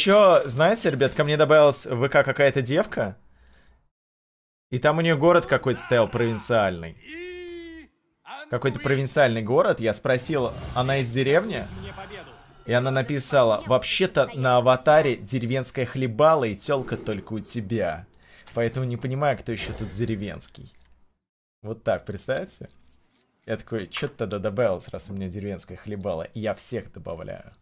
Еще, знаете, ребят, ко мне добавилась в ВК какая-то девка. И там у нее город какой-то стоял провинциальный. Какой-то провинциальный город. Я спросил, она из деревни? И она написала, вообще-то на аватаре деревенская хлебала и телка только у тебя. Поэтому не понимаю, кто еще тут деревенский. Вот так, представьте? Я такой, что-то тогда добавилось, раз у меня деревенская хлебала. Я всех добавляю.